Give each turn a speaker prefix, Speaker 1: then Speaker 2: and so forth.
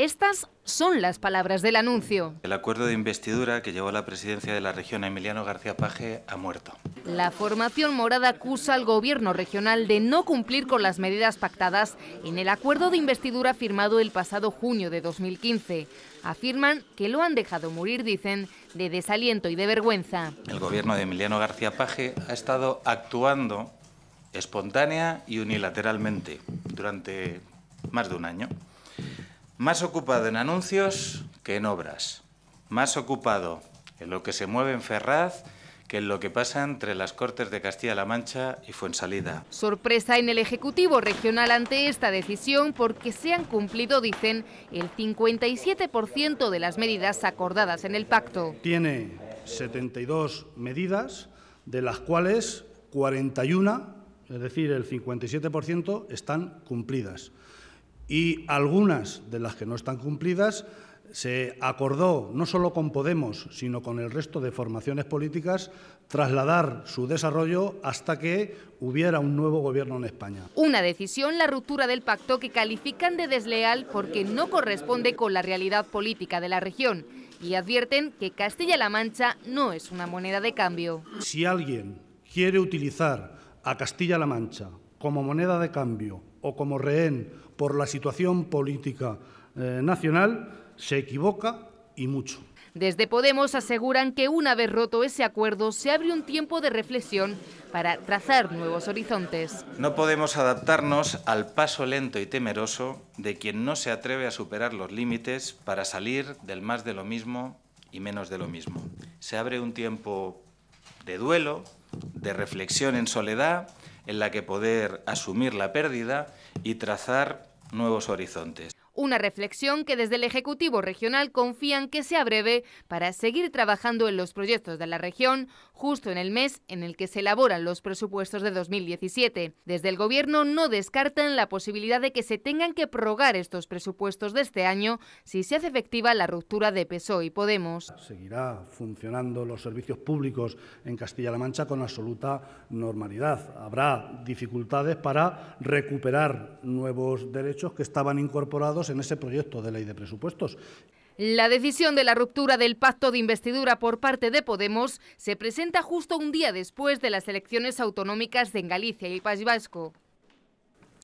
Speaker 1: Estas son las palabras del anuncio.
Speaker 2: El acuerdo de investidura que llevó a la presidencia de la región a Emiliano García Paje ha muerto.
Speaker 1: La formación morada acusa al gobierno regional de no cumplir con las medidas pactadas en el acuerdo de investidura firmado el pasado junio de 2015. Afirman que lo han dejado morir, dicen, de desaliento y de vergüenza. El
Speaker 2: gobierno de Emiliano García Paje ha estado actuando espontánea y unilateralmente durante más de un año. Más ocupado en anuncios que en obras. Más ocupado en lo que se mueve en Ferraz que en lo que pasa entre las Cortes de Castilla-La Mancha y Fuensalida.
Speaker 1: Sorpresa en el Ejecutivo Regional ante esta decisión porque se han cumplido, dicen, el 57% de las medidas acordadas en el pacto.
Speaker 3: Tiene 72 medidas, de las cuales 41, es decir, el 57%, están cumplidas y algunas de las que no están cumplidas se acordó, no solo con Podemos, sino con el resto de formaciones políticas, trasladar su desarrollo hasta que hubiera un nuevo gobierno en España.
Speaker 1: Una decisión, la ruptura del pacto, que califican de desleal porque no corresponde con la realidad política de la región y advierten que Castilla-La Mancha no es una moneda de cambio.
Speaker 3: Si alguien quiere utilizar a Castilla-La Mancha como moneda de cambio o como rehén por la situación política eh, nacional, se equivoca y mucho.
Speaker 1: Desde Podemos aseguran que una vez roto ese acuerdo se abre un tiempo de reflexión para trazar nuevos horizontes.
Speaker 2: No podemos adaptarnos al paso lento y temeroso de quien no se atreve a superar los límites para salir del más de lo mismo y menos de lo mismo. Se abre un tiempo de duelo, de reflexión en soledad en la que poder asumir la pérdida y trazar nuevos horizontes.
Speaker 1: Una reflexión que desde el Ejecutivo Regional confían que sea breve para seguir trabajando en los proyectos de la región justo en el mes en el que se elaboran los presupuestos de 2017. Desde el Gobierno no descartan la posibilidad de que se tengan que prorrogar estos presupuestos de este año si se hace efectiva la ruptura de PSOE y Podemos.
Speaker 3: Seguirá funcionando los servicios públicos en Castilla-La Mancha con absoluta normalidad. Habrá dificultades para recuperar nuevos derechos que estaban incorporados en ese proyecto de ley de presupuestos.
Speaker 1: La decisión de la ruptura del pacto de investidura por parte de Podemos se presenta justo un día después de las elecciones autonómicas en Galicia y País Vasco.